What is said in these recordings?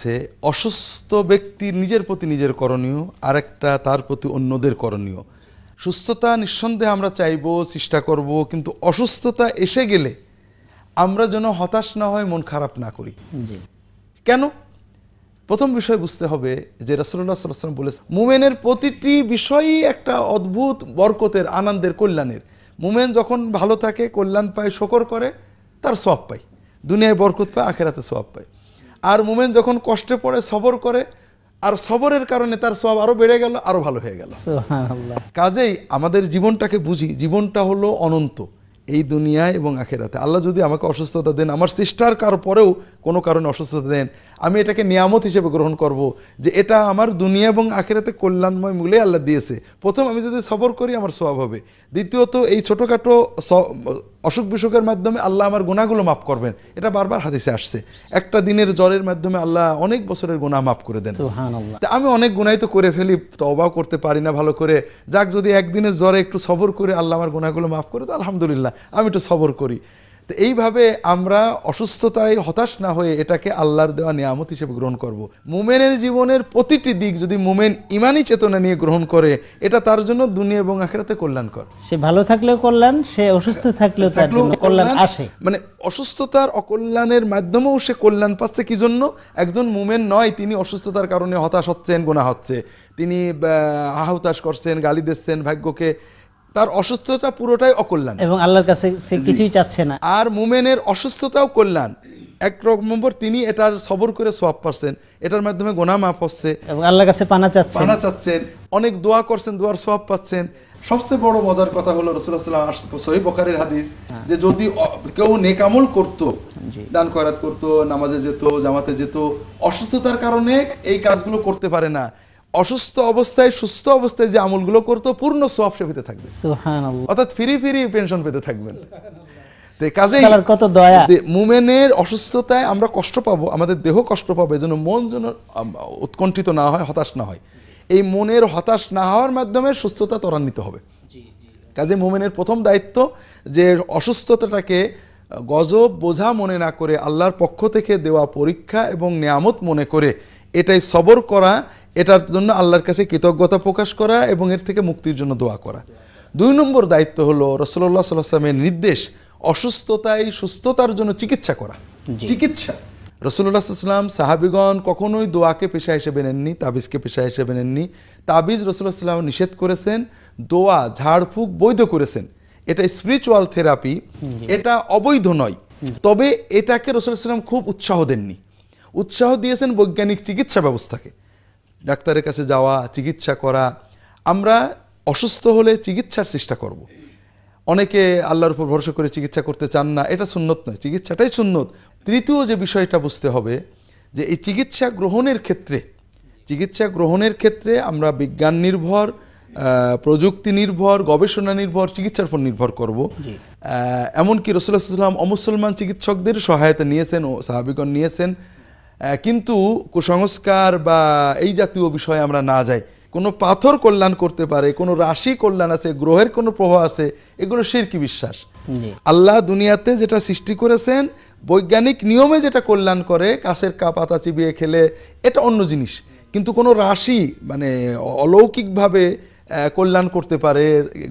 সে অসুস্থ ব্যক্তি নিজের প্রতি নিজের করণীয় আর একটা তার প্রতি অন্যদের করণীয় সুস্থতা নিঃসন্দেহে আমরা চাইব চেষ্টা করব কিন্তু অসুস্থতা এসে গেলে আমরা যেন হতাশ না হয় মন খারাপ না করি কেন প্রথম বিষয় বুঝতে হবে যে রাসুল্লাহ সাল্লাম বলেছে মুমেনের প্রতিটি বিষয়ই একটা অদ্ভুত বরকতের আনন্দের কল্যাণের মুমেন যখন ভালো থাকে কল্যাণ পায় শকর করে তার সব পায় দুনিয়ায় বরকত পায় আখেরাতে সব পায় আর মোমেন যখন কষ্টে পড়ে সবর করে আর সবরের কারণে তার সব আরও বেড়ে গেল আরো ভালো হয়ে গেল কাজেই আমাদের জীবনটাকে বুঝি জীবনটা হলো অনন্ত এই দুনিয়ায় এবং আখেরাতে আল্লাহ যদি আমাকে অসুস্থতা দেন আমার চেষ্টার কার পরেও কোনো কারণে অসুস্থতা দেন আমি এটাকে নিয়ামত হিসেবে গ্রহণ করব যে এটা আমার দুনিয়া এবং আখেরাতে কল্যাণময় মূলে আল্লাহ দিয়েছে প্রথম আমি যদি সবর করি আমার স্বভাব হবে দ্বিতীয়ত এই ছোটোখাটো অসুখ বিসুখের মাধ্যমে আল্লাহ আমার গুণাগুলো মাফ করবেন এটা বারবার হাদিসে আসছে একটা দিনের জ্বরের মাধ্যমে আল্লাহ অনেক বছরের গোনা মাফ করে দেন আমি অনেক গুণাই তো করে ফেলি তবাও করতে পারি না ভালো করে যাক যদি একদিনের জ্বরে একটু সবর করে আল্লাহ আমার গোনাগুলো মাফ করে তো আলহামদুলিল্লাহ আমি একটু সবর করি তো এইভাবে আমরা অসুস্থতায় হতাশ না হয়ে এটাকে আল্লাহর দেওয়া নিয়ামত হিসেবে গ্রহণ করব। মুমেনের জীবনের প্রতিটি দিক যদি মুমেন ইমানই চেতনা নিয়ে গ্রহণ করে এটা তার জন্য দুনিয়া এবং আখেরাতে কল্যাণ কর সে ভালো থাকলেও কল্যাণ সে অসুস্থ থাকলেও কল্যাণ আসে মানে অসুস্থতার অকল্যাণের মাধ্যমেও সে কল্যাণ পাচ্ছে কি জন্য একজন মুমেন নয় তিনি অসুস্থতার কারণে হতাশ হচ্ছেন গোনা হচ্ছে তিনি হাহতাশ করছেন গালি দিচ্ছেন ভাগ্যকে তার অসুস্থতা পুরোটাই অকল্যাণ এবং আল্লাহর কাছে সে কিছুই চাচ্ছে না আর মুমেনের অসুস্থতাও কল্যাণ এক নম্বর তিনি এটার সবর করে সোয়াব পারছেন এটার মাধ্যমে গোনা মাফ হচ্ছে এবং আল্লাহর কাছে পানা চাচ্ছেন পানা চাচ্ছেন অনেক দোয়া করছেন দোয়ার সোয়াব পাচ্ছেন সবচেয়ে বড় মজার কথা হলো রসুলাম সহি বখারের হাদিস হ্যাঁ। যে যদি কেউ নেকামল করত দান করাত করত নামাজে যেত জামাতে যেত অসুস্থতার কারণে এই কাজগুলো করতে পারে না অসুস্থ অবস্থায় সুস্থ অবস্থায় যে আমলগুলো করতো পূর্ণ সব সে পেতে থাকবে অর্থাৎ ফিরি ফিরি পেনশন পেতে থাকবেন কাজেই কত দয়া মুমেনের অসুস্থতায় আমরা কষ্ট পাবো আমাদের দেহ কষ্ট পাবে যেন মন যেন উৎকণ্ঠিত না হয় হতাশ না হয় এই মনের হতাশ না হওয়ার মাধ্যমে সুস্থতা ত্বরান্বিত হবে কাজে মুমেনের প্রথম দায়িত্ব যে অসুস্থতাটাকে গজব বোঝা মনে না করে আল্লাহর পক্ষ থেকে দেওয়া পরীক্ষা এবং নিয়ামত মনে করে এটাই সবর করা এটার জন্য আল্লাহর কাছে কৃতজ্ঞতা প্রকাশ করা এবং এর থেকে মুক্তির জন্য দোয়া করা দুই নম্বর দায়িত্ব হলো রসল্লা সাল্লামের নির্দেশ অসুস্থতায় সুস্থতার জন্য চিকিৎসা করা চিকিৎসা রসুল্লাহ সাল্লাম সাহাবিগণ কখনোই দোয়াকে পেশা হিসেবে নেননি তাবিজকে পেশা হিসেবে নেননি তাবিজ রসুল্লাহ সাল্লাম নিষেধ করেছেন দোয়া ঝাড়ফুঁক বৈধ করেছেন এটা স্পিরিচুয়াল থেরাপি এটা অবৈধ নয় তবে এটাকে রসুল্লাহ সাল্লাম খুব উৎসাহ দেননি উৎসাহ দিয়েছেন বৈজ্ঞানিক চিকিৎসা ব্যবস্থাকে ডাক্তারের কাছে যাওয়া চিকিৎসা করা আমরা অসুস্থ হলে চিকিৎসার চেষ্টা করব। অনেকে আল্লাহর উপর ভরসা করে চিকিৎসা করতে চান না এটা সুন্নত নয় চিকিৎসাটাই সুন্নত তৃতীয় যে বিষয়টা বুঝতে হবে যে এই চিকিৎসা গ্রহণের ক্ষেত্রে চিকিৎসা গ্রহণের ক্ষেত্রে আমরা বিজ্ঞান নির্ভর প্রযুক্তি নির্ভর গবেষণা নির্ভর চিকিৎসার উপর নির্ভর করব এমনকি রসুল্লাহ সাল্লাম অমুসলমান চিকিৎসকদের সহায়তা নিয়েছেন ও সাহাবিগণ নিয়েছেন কিন্তু কুসংস্কার বা এই জাতীয় বিষয়ে আমরা না যাই কোনো পাথর কল্যাণ করতে পারে কোনো রাশি কল্যাণ আছে গ্রহের কোনো প্রভাব আছে এগুলো শিরকি বিশ্বাস আল্লাহ দুনিয়াতে যেটা সৃষ্টি করেছেন বৈজ্ঞানিক নিয়মে যেটা কল্যাণ করে কাছের কা পাতা চিবিয়ে খেলে এটা অন্য জিনিস কিন্তু কোনো রাশি মানে অলৌকিকভাবে কল্যাণ করতে পারে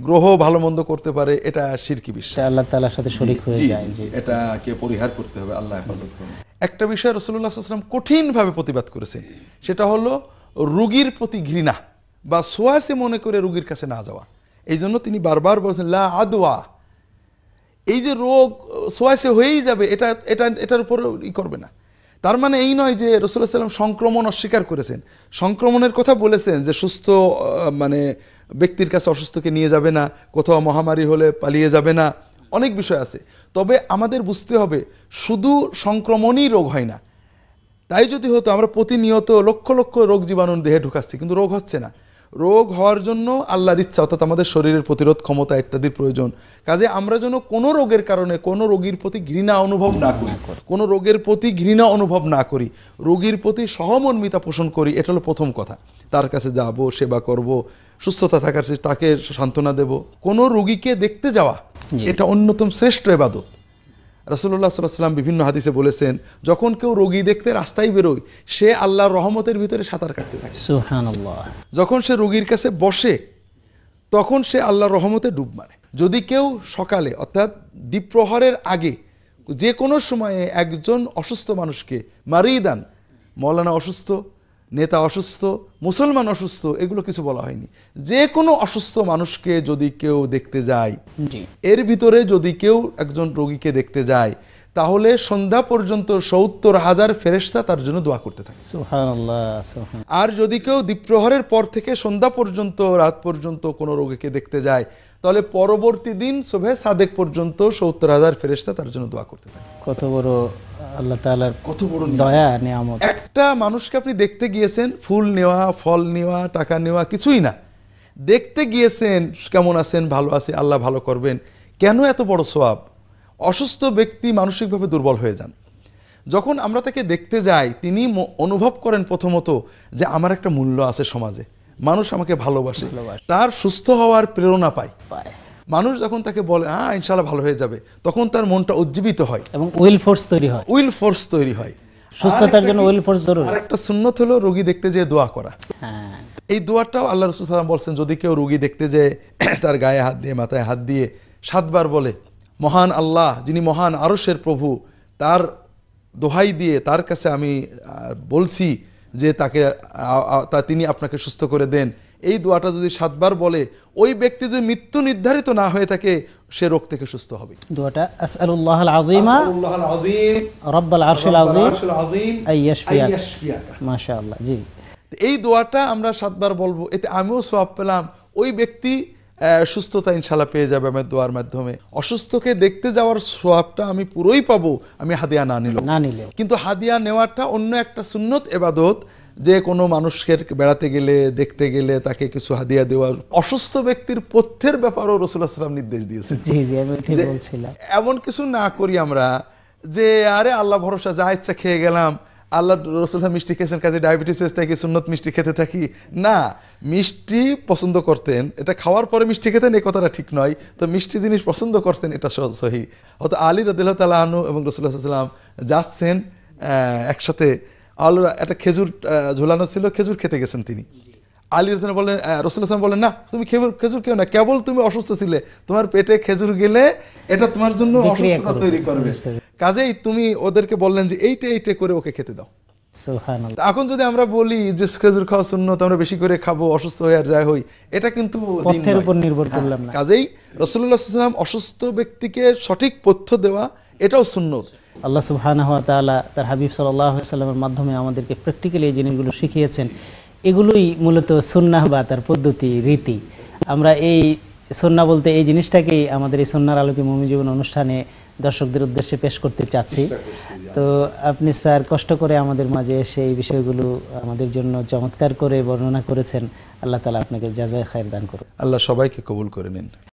গ্রহ ভালো মন্দ করতে পারে এটা শিরকি বিষয় আল্লাহ তালার সাথে শরিক হয়ে যায় এটাকে পরিহার করতে হবে আল্লাহ হেফাজত করুন একটা বিষয় রসুল্লাহ আসলাম কঠিনভাবে প্রতিবাদ করেছে সেটা হলো রুগীর প্রতি ঘৃণা বা সোয়াসে মনে করে রুগীর কাছে না যাওয়া এই জন্য তিনি বারবার বলছেন লা আদোয়া এই যে রোগ সোয়াসে হয়েই যাবে এটা এটা এটার উপর ই করবে না তার মানে এই নয় যে রসুল্লাহ সাল্লাম সংক্রমণ অস্বীকার করেছেন সংক্রমণের কথা বলেছেন যে সুস্থ মানে ব্যক্তির কাছে অসুস্থকে নিয়ে যাবে না কোথাও মহামারী হলে পালিয়ে যাবে না অনেক বিষয় আছে তবে আমাদের বুঝতে হবে শুধু সংক্রমণই রোগ হয় না তাই যদি হতো আমরা প্রতিনিয়ত লক্ষ লক্ষ রোগ জীবাণু দেহে ঢুকাচ্ছি কিন্তু রোগ হচ্ছে না রোগ হওয়ার জন্য আল্লাহর ইচ্ছা অর্থাৎ আমাদের শরীরের প্রতিরোধ ক্ষমতা ইত্যাদির প্রয়োজন কাজে আমরা যেন কোনো রোগের কারণে কোনো রোগীর প্রতি ঘৃণা অনুভব না করি কোনো রোগের প্রতি ঘৃণা অনুভব না করি রোগীর প্রতি সহমর্মিতা পোষণ করি এটা হলো প্রথম কথা তার কাছে যাব সেবা করব সুস্থতা থাকার তাকে সান্ত্বনা দেব কোনো রোগীকে দেখতে যাওয়া এটা অন্যতম শ্রেষ্ঠ এবাদত রসুল্লাহ সাল্লাম বিভিন্ন হাদিসে বলেছেন যখন কেউ রোগী দেখতে রাস্তায় বেরোয় সে আল্লাহর রহমতের ভিতরে সাঁতার কাটতে থাকে যখন সে রোগীর কাছে বসে তখন সে আল্লাহর রহমতে ডুব মারে যদি কেউ সকালে অর্থাৎ দ্বীপ্রহরের আগে যে কোনো সময়ে একজন অসুস্থ মানুষকে মারিয়ে দেন মৌলানা অসুস্থ নেতা অসুস্থ মুসলমান অসুস্থ এগুলো কিছু বলা হয়নি যে কোনো অসুস্থ মানুষকে যদি কেউ দেখতে যায় এর ভিতরে যদি কেউ একজন রোগীকে দেখতে যায় তাহলে সন্ধ্যা পর্যন্ত সত্তর হাজার ফেরেস্তা তার জন্য দোয়া করতে থাকে আর যদি কেউ দ্বীপ্রহরের পর থেকে সন্ধ্যা পর্যন্ত রাত পর্যন্ত কোনো রোগীকে দেখতে যায় তাহলে পরবর্তী দিন সোভে সাদেক পর্যন্ত সত্তর হাজার ফেরেস্তা তার জন্য দোয়া করতে থাকে কত বড় আল্লাহ তালার কত বড় দয়া নিয়ামত একটা মানুষকে আপনি দেখতে গিয়েছেন ফুল নেওয়া ফল নেওয়া টাকা নেওয়া কিছুই না দেখতে গিয়েছেন কেমন আছেন ভালো আছে আল্লাহ ভালো করবেন কেন এত বড় সোয়াব অসুস্থ ব্যক্তি মানসিকভাবে দুর্বল হয়ে যান যখন আমরা তাকে দেখতে যাই তিনি অনুভব করেন প্রথমত যে আমার একটা মূল্য আছে সমাজে মানুষ আমাকে ভালোবাসে তার সুস্থ হওয়ার প্রেরণা পায় পায় মানুষ যখন তাকে বলে হ্যাঁ ইনশাল্লাহ ভালো হয়ে যাবে তখন তার মনটা উজ্জীবিত হয় এবং উইল ফোর্স তৈরি হয় উইল ফোর্স তৈরি হয় সুস্থতার জন্য উইল ফোর্স জরুরি আর একটা সুন্নত হলো রোগী দেখতে যেয়ে দোয়া করা হ্যাঁ এই দোয়াটাও আল্লাহ রসুল সাল্লাম বলছেন যদি কেউ রোগী দেখতে যে তার গায়ে হাত দিয়ে মাথায় হাত দিয়ে সাতবার বলে মহান আল্লাহ যিনি মহান আরসের প্রভু তার দোহাই দিয়ে তার কাছে আমি বলছি যে তাকে তা তিনি আপনাকে সুস্থ করে দেন এই দোয়াটা যদি সাতবার বলে ওই ব্যক্তি যদি মৃত্যু নির্ধারিত না হয়ে থাকে সে রোগ থেকে সুস্থ হবে মাশাআল্লাহ জি এই দোয়াটা আমরা সাতবার বলবো এতে আমিও সব পেলাম ওই ব্যক্তি সুস্থতা ইনশাল্লাহ পেয়ে যাবে আমার দোয়ার মাধ্যমে অসুস্থকে দেখতে যাওয়ার সোয়াবটা আমি পুরোই পাবো আমি হাদিয়া না নিল না নিলে কিন্তু হাদিয়া নেওয়াটা অন্য একটা সুন্নত এবাদত যে কোনো মানুষকে বেড়াতে গেলে দেখতে গেলে তাকে কিছু হাদিয়া দেওয়ার অসুস্থ ব্যক্তির পথ্যের ব্যাপারেও রসুল আসলাম নির্দেশ দিয়েছে এমন কিছু না করি আমরা যে আরে আল্লাহ ভরসা যা ইচ্ছা খেয়ে গেলাম আল্লাহ রসুল্লাহ মিষ্টি খেয়েছেন কাজে ডায়াবেটিস হয়েছে থাকি সুন্নত মিষ্টি খেতে থাকি না মিষ্টি পছন্দ করতেন এটা খাওয়ার পরে মিষ্টি খেতেন এই কথাটা ঠিক নয় তো মিষ্টি জিনিস পছন্দ করতেন এটা সহি হয়তো আলী রদুল্লাহ তাল আনু এবং রসুল্লাহাম যাচ্ছেন একসাথে আলু একটা খেজুর ঝোলানো ছিল খেজুর খেতে গেছেন তিনি আলী রসুল বলেন রসুল হাসান বলেন না তুমি খেজুর খেজুর কেউ না কেবল তুমি অসুস্থ ছিলে তোমার পেটে খেজুর গেলে এটা তোমার জন্য অসুস্থতা তৈরি করবে কাজেই তুমি ওদেরকে বললেন যে এইটা এইটা করে ওকে খেতে দাও এখন যদি আমরা বলি যে খেজুর খাওয়া সুন্নত আমরা বেশি করে খাবো অসুস্থ হয়ে আর যায় হই এটা কিন্তু নির্ভর হ্যাঁ, করলাম কাজেই রাসূলুল্লাহ সাল্লাল্লাহু অসুস্থ ব্যক্তিকে সঠিক পথ্য দেওয়া এটাও শূন্য আল্লাহ সুবহানাহু ওয়া তার হাবিব সাল্লামের মাধ্যমে আমাদেরকে প্র্যাকটিক্যালি এই জিনিসগুলো শিখিয়েছেন এগুলোই মূলত সুন্নাহ বা তার পদ্ধতি রীতি আমরা এই সন্না বলতে এই জিনিসটাকেই আমাদের এই সন্ন্যার আলোকে মমি জীবন অনুষ্ঠানে দর্শকদের উদ্দেশ্যে পেশ করতে চাচ্ছি তো আপনি স্যার কষ্ট করে আমাদের মাঝে এসে এই বিষয়গুলো আমাদের জন্য চমৎকার করে বর্ণনা করেছেন আল্লাহ তালা আপনাকে যা যা খায়ের দান করুন আল্লাহ সবাইকে কবুল করে নিন